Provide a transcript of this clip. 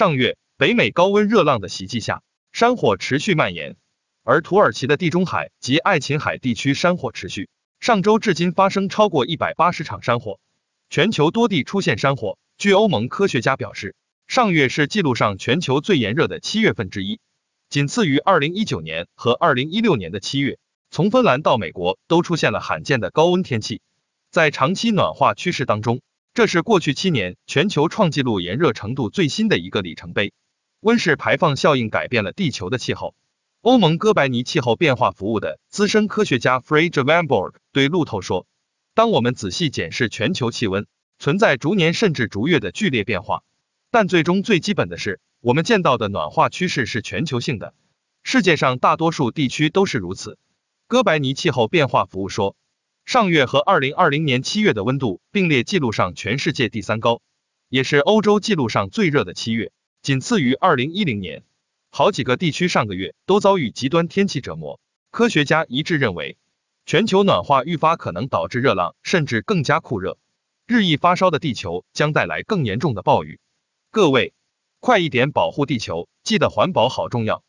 上月，北美高温热浪的袭击下，山火持续蔓延，而土耳其的地中海及爱琴海地区山火持续，上周至今发生超过一百八十场山火，全球多地出现山火。据欧盟科学家表示，上月是记录上全球最炎热的七月份之一，仅次于二零一九年和二零一六年的七月。从芬兰到美国，都出现了罕见的高温天气，在长期暖化趋势当中。这是过去七年全球创纪录炎热程度最新的一个里程碑。温室排放效应改变了地球的气候。欧盟哥白尼气候变化服务的资深科学家 Freja Vanborg 对路透说：“当我们仔细检视全球气温，存在逐年甚至逐月的剧烈变化。但最终最基本的是，我们见到的暖化趋势是全球性的，世界上大多数地区都是如此。”哥白尼气候变化服务说。上月和二零二零年七月的温度并列记录上全世界第三高，也是欧洲记录上最热的七月，仅次于二零一零年。好几个地区上个月都遭遇极端天气折磨，科学家一致认为，全球暖化愈发可能导致热浪甚至更加酷热，日益发烧的地球将带来更严重的暴雨。各位，快一点保护地球，记得环保好重要。